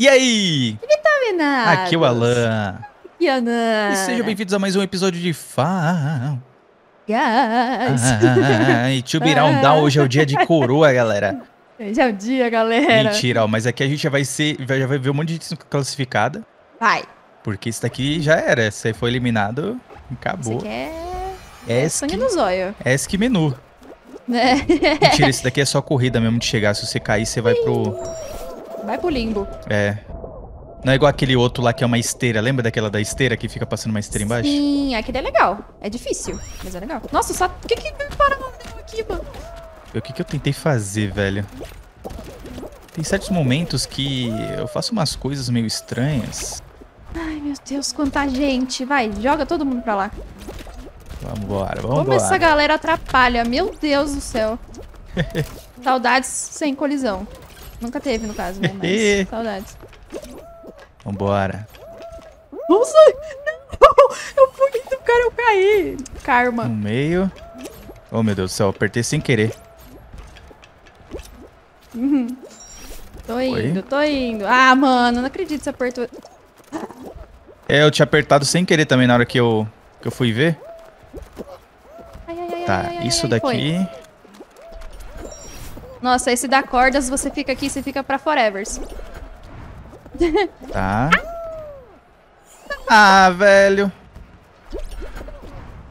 E aí? Tá Vitamina! Aqui é o Alan. E é Ana. E sejam bem-vindos a mais um episódio de Fá. Gás. Ah, e to round down, hoje é o dia de coroa, galera. Hoje é o dia, galera. Mentira, ó, mas aqui a gente já vai ser, já vai ver um monte de gente classificada. Vai. Porque isso daqui já era, você foi eliminado, acabou. Esse aqui é... é sangue no zóio. É ESC menu. É. Mentira, isso daqui é só corrida mesmo de chegar, se você cair, você vai pro Vai pro limbo. É. Não é igual aquele outro lá que é uma esteira. Lembra daquela da esteira que fica passando uma esteira embaixo? Sim, aquele é legal. É difícil, mas é legal. Nossa, só... O que que me parou aqui, mano? O que que eu tentei fazer, velho? Tem certos momentos que eu faço umas coisas meio estranhas. Ai, meu Deus, quanta gente. Vai, joga todo mundo pra lá. Vambora, vambora. Como essa galera atrapalha, meu Deus do céu. Saudades sem colisão. Nunca teve, no caso, né? Mas saudades. Vambora. Nossa! Não! Eu fui do cara, eu caí. Karma. No meio. Oh, meu Deus do céu, apertei sem querer. Uhum. Tô indo, Oi? tô indo. Ah, mano, não acredito que você apertou. É, eu tinha apertado sem querer também na hora que eu, que eu fui ver. Ai, ai, ai, tá, isso daqui... Foi. Nossa, esse dá cordas, você fica aqui, você fica pra forevers. Tá. ah, velho.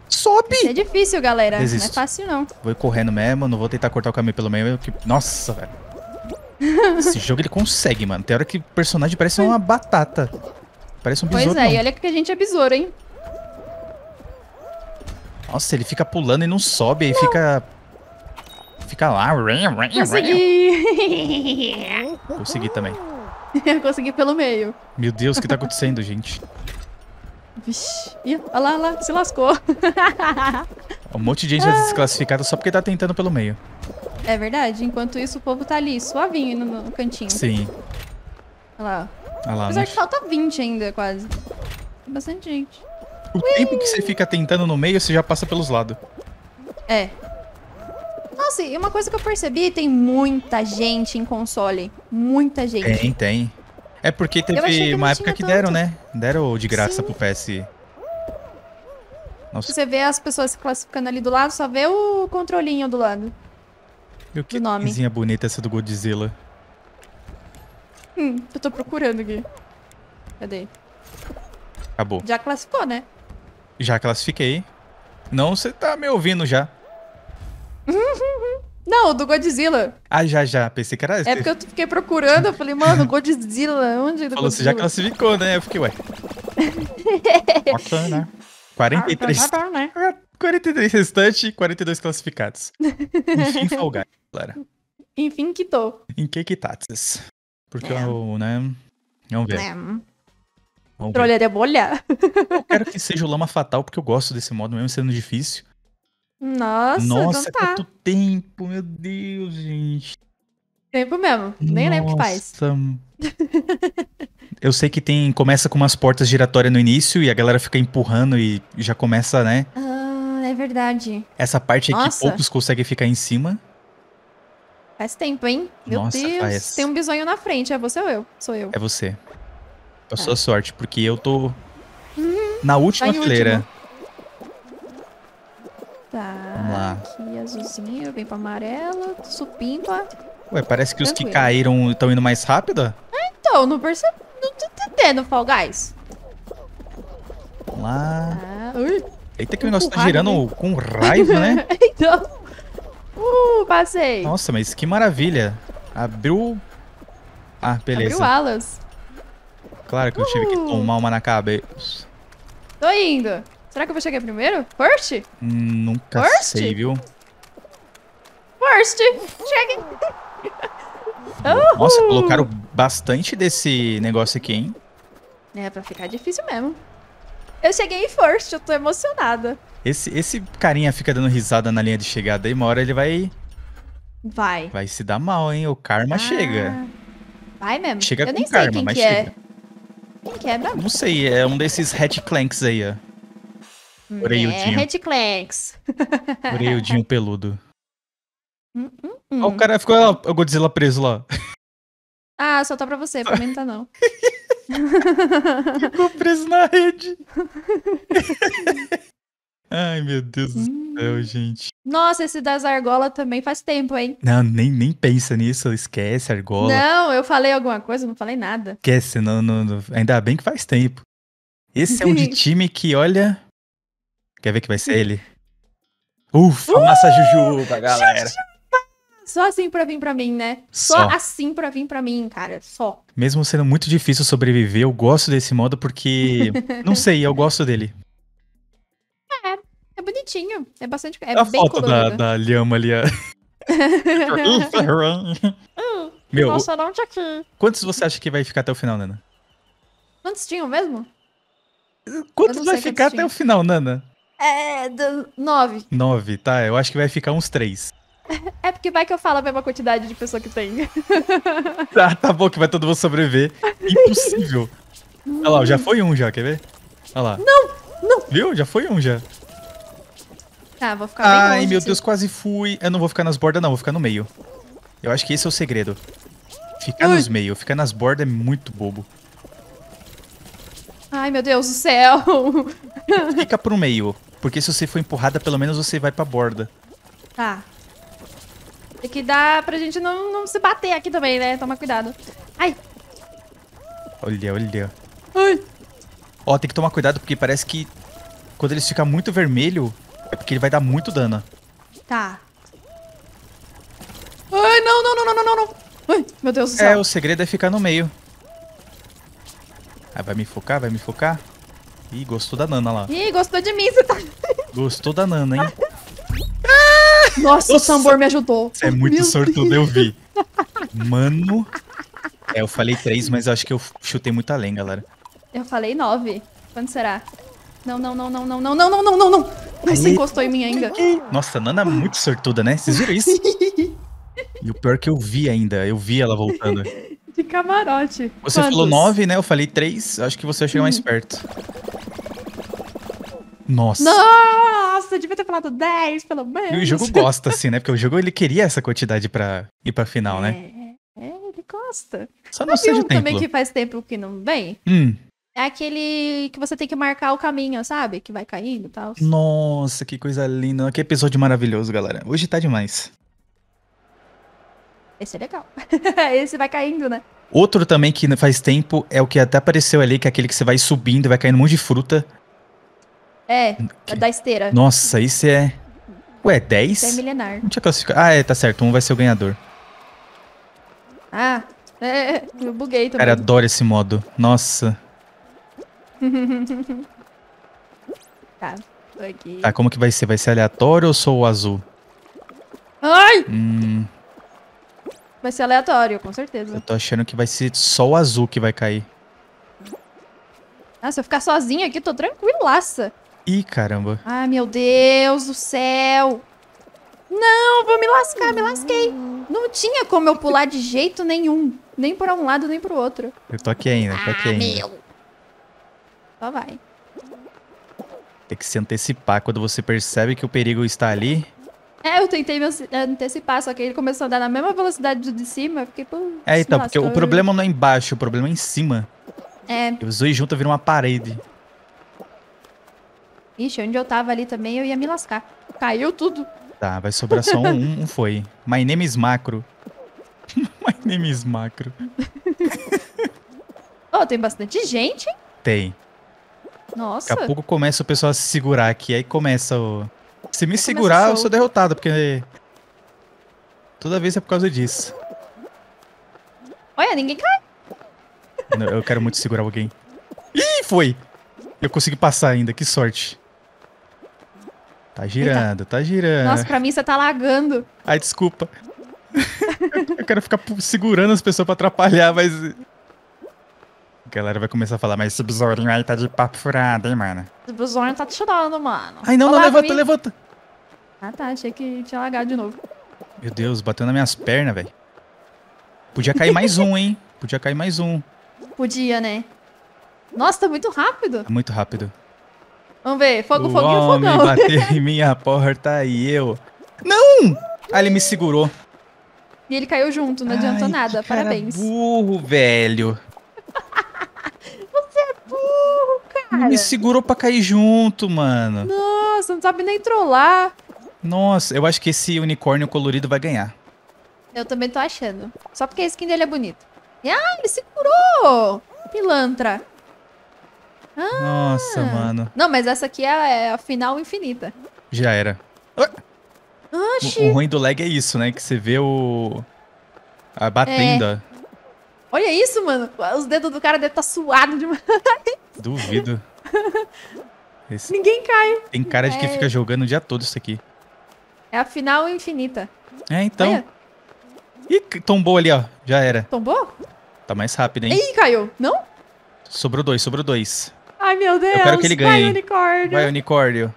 Sobe! Isso é difícil, galera. Desisto. Não é fácil, não. Vou correndo mesmo, não vou tentar cortar o caminho pelo meio. Que... Nossa, velho. Esse jogo ele consegue, mano. Tem hora que o personagem parece uma batata. Parece um besouro. Pois é, não. e olha que a gente é besouro, hein? Nossa, ele fica pulando e não sobe, aí fica fica lá. Consegui! Consegui também. Eu consegui pelo meio. Meu Deus, o que tá acontecendo, gente? Vixe. olha lá, olha lá, se lascou. Um monte de gente já ah. desclassificada só porque tá tentando pelo meio. É verdade. Enquanto isso, o povo tá ali, suavinho no, no cantinho. Sim. Olha lá. Olha lá Apesar que falta 20 ainda, quase. Tem bastante gente. O Ui. tempo que você fica tentando no meio, você já passa pelos lados. É, Assim, e uma coisa que eu percebi, tem muita gente em console. Muita gente. Tem, tem. É porque teve uma época que deram, né? Deram de graça Sim. pro PS. Nossa. Você vê as pessoas se classificando ali do lado, só vê o controlinho do lado. E o que nome. coisinha bonita essa do Godzilla. Hum, eu tô procurando aqui. Cadê? Acabou. Já classificou, né? Já classifiquei. Não, você tá me ouvindo já. Uhum. Não, do Godzilla. Ah, já, já. Pensei que era esse. É porque eu fiquei procurando, eu falei, mano, Godzilla, onde é do Falou, Godzilla? você já classificou, né? Eu fiquei, ué. Bacana. 43. 43 restante, 42 classificados. Enfim, folgar, galera. Enfim, quitou. Em que quitates? Porque é. eu, né? Vamos ver. É. Vamos ver. Trolha de bolha. Eu quero que seja o Lama Fatal, porque eu gosto desse modo, mesmo sendo difícil. Nossa, Nossa então tá. quanto tempo, meu Deus, gente. Tempo mesmo, nem Nossa. lembro que faz. Eu sei que tem começa com umas portas giratórias no início e a galera fica empurrando e já começa, né? Ah, é verdade. Essa parte aqui é que poucos conseguem ficar em cima. Faz tempo, hein? Meu Nossa, Deus. Faz. Tem um bisonho na frente. É você ou eu? Sou eu. É você. Tá. A sua sorte, porque eu tô uhum. na última tá fileira. Último. Tá. Vamos lá. Aqui azulzinho, vem pra amarela, supimpa. Ué, parece que Tranquilo. os que caíram estão indo mais rápido? É, então, não percebo, Não tô entendendo, Fall Guys. Vamos lá. Ah, ui. Eita, que o negócio tá girando com raiva, né? então. Uh, passei. Nossa, mas que maravilha. Abriu. Ah, beleza. Abriu alas. Claro que eu tive que tomar uma na cabeça. Tô indo. Será que eu vou chegar primeiro? First? Hum, nunca First? sei, viu? First! Cheguei! Nossa, colocaram bastante desse negócio aqui, hein? É, pra ficar difícil mesmo. Eu cheguei em first, eu tô emocionada. Esse, esse carinha fica dando risada na linha de chegada e uma hora ele vai... Vai. Vai se dar mal, hein? O karma ah. chega. Vai mesmo. Chega eu com nem karma, sei quem mas que é. chega. é. Quem que é, Bravo? Não sei, é um desses hatch clanks aí, ó. Hum. Orelhudinho. É, o Orelhudinho peludo. Hum, hum, hum. o cara ficou lá, o Godzilla preso lá. Ah, só tá pra você, pra mim não tá não. ficou preso na rede. Ai, meu Deus do céu, hum. gente. Nossa, esse das argolas também faz tempo, hein? Não, nem, nem pensa nisso, esquece argola. Não, eu falei alguma coisa, não falei nada. Esquece, não, não, não. ainda bem que faz tempo. Esse é um de time que, olha, Quer ver que vai ser hum. ele? Ufa, uh, massa jujuba, galera. Só assim pra vir pra mim, né? Só, Só, assim pra vir pra mim, cara. Só. Mesmo sendo muito difícil sobreviver, eu gosto desse modo porque. não sei, eu gosto dele. É, é bonitinho. É bastante. É a bem foto colorido. da, da lhama ali. A... Uh, Meu, Nossa, não tinha aqui. Quantos você acha que vai ficar até o final, Nana? Quantos tinham mesmo? Quantos vai ficar até o final, Nana? É, do, nove. Nove, tá. Eu acho que vai ficar uns três. É porque vai que eu falo a mesma quantidade de pessoa que tem. Tá, tá bom que vai todo mundo sobreviver. Impossível. Olha lá, já foi um já, quer ver? Olha lá. Não, não. Viu? Já foi um já. Tá, vou ficar Ai, longe, meu sim. Deus, quase fui. Eu não vou ficar nas bordas não, vou ficar no meio. Eu acho que esse é o segredo. Ficar Ui. nos meios, ficar nas bordas é muito bobo. Ai, meu Deus do céu. Fica pro meio. Porque se você for empurrada, pelo menos você vai pra borda. Tá. tem é que dá pra gente não, não se bater aqui também, né? Toma cuidado. Ai! Olha, olha. Ai! Ó, tem que tomar cuidado porque parece que quando eles fica muito vermelho, é porque ele vai dar muito dano. Tá. Ai, não, não, não, não, não, não. Ai, meu Deus do é, céu. É, o segredo é ficar no meio. Ah, vai me focar, vai me focar. Ih, gostou da Nana lá. Ih, gostou de mim, você tá... Gostou da Nana, hein? Nossa, ah! Nossa, o tambor me ajudou. Você é muito Meu sortudo, Deus. eu vi. Mano... É, eu falei três, mas eu acho que eu chutei muito além, galera. Eu falei nove. Quando será? Não, não, não, não, não, não, não, não, não, não, não. Você encostou em mim ainda. Nossa, a Nana é muito sortuda, né? Vocês viram isso? e o pior é que eu vi ainda. Eu vi ela voltando. De camarote. Você Quantos? falou nove, né? Eu falei três. Acho que você chegou mais perto. Nossa. Nossa, devia ter falado 10, pelo menos. E o jogo gosta, assim, né? Porque o jogo ele queria essa quantidade pra ir pra final, né? é, né? É, ele gosta. Só não Sabe um também que faz tempo que não vem? Hum. É aquele que você tem que marcar o caminho, sabe? Que vai caindo e tal. Nossa, que coisa linda. Que episódio maravilhoso, galera. Hoje tá demais. Esse é legal. Esse vai caindo, né? Outro também que faz tempo é o que até apareceu ali, que é aquele que você vai subindo, vai caindo um monte de fruta. É, que... É da esteira. Nossa, isso é. Ué, 10? é milenar. Não tinha classificado. Ah, é, tá certo. Um vai ser o ganhador. Ah, é, é, é eu buguei também. Cara, adoro esse modo. Nossa. tá, tô aqui. Tá, como que vai ser? Vai ser aleatório ou sou o azul? Ai! Hum. Vai ser aleatório, com certeza. Eu tô achando que vai ser só o azul que vai cair. Ah, se eu ficar sozinha aqui, tô tranquilaça. Ih, caramba. Ai, meu Deus do céu. Não, vou me lascar, me lasquei. Não tinha como eu pular de jeito nenhum. Nem pra um lado, nem para o outro. Eu tô aqui ainda, tô aqui ah, ainda. Meu. Só vai. Tem que se antecipar quando você percebe que o perigo está ali. É, eu tentei me antecipar, só que ele começou a andar na mesma velocidade de cima. Eu fiquei, pô. É, então, porque o problema não é embaixo, o problema é em cima. É. Os dois juntos viram uma parede. Ixi, onde eu tava ali também, eu ia me lascar. Caiu tudo. Tá, vai sobrar só um, um foi. My name is Macro. My name is Macro. oh, tem bastante gente, hein? Tem. Nossa. Daqui a pouco começa o pessoal a se segurar aqui, aí começa o... Se me segurar, eu sou derrotado, porque... Toda vez é por causa disso. Olha, ninguém cai. eu quero muito segurar alguém. Ih, foi! Eu consegui passar ainda, que sorte. Tá girando, tá... tá... girando. Nossa, pra mim você tá lagando. Ai, desculpa. eu quero ficar segurando as pessoas pra atrapalhar, mas. A galera vai começar a falar, mas esse besourinho aí tá de papo furado, hein, mano. Esse besourinho tá tirando, mano. Ai, não, Olá, não, levanta, levanta. Ah, tá, achei que tinha lagado de novo. Meu Deus, bateu nas minhas pernas, velho. Podia cair mais um, hein? Podia cair mais um. Podia, né? Nossa, tá muito rápido. Tá muito rápido. Vamos ver. Fogo, o foguinho, homem fogão. bateu em minha porta e eu... Não! Aí ele me segurou. E ele caiu junto, não adiantou Ai, nada. Parabéns. burro, velho. Você é burro, cara. Ele me segurou pra cair junto, mano. Nossa, não sabe nem trollar. Nossa, eu acho que esse unicórnio colorido vai ganhar. Eu também tô achando. Só porque a skin dele é bonita. Ah, ele segurou! Pilantra. Ah. Nossa, mano. Não, mas essa aqui é, é a final infinita. Já era. Ah! Oxi. O, o ruim do lag é isso, né? Que você vê o... A batenda. É. Olha isso, mano. Os dedos do cara devem estar tá suados demais. Duvido. Esse... Ninguém cai. Tem cara de que é. fica jogando o dia todo isso aqui. É a final infinita. É, então. Olha. Ih, tombou ali, ó. Já era. Tombou? Tá mais rápido, hein? Ih, caiu. Não? Sobrou dois, sobrou dois. Ai, meu Deus. Eu quero que ele ganhe. Vai, unicórnio. Vai, unicórnio.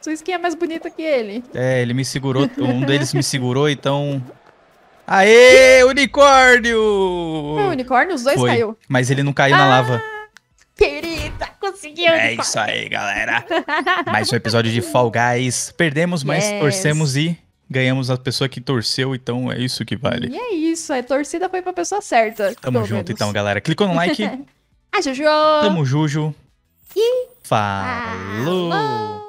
Sua skin é mais bonita que ele. É, ele me segurou. Um deles me segurou, então... Aê, unicórnio! Foi unicórnio? Os dois Foi. caiu. Mas ele não caiu ah, na lava. Querida, conseguiu! É isso aí, galera. mais um episódio de Fall Guys. Perdemos, mas yes. torcemos e ganhamos a pessoa que torceu, então é isso que vale. E é isso, a torcida foi pra pessoa certa. Tamo junto menos. então, galera. Clicou no like. a ah, Juju! Tamo Juju. 一，法路。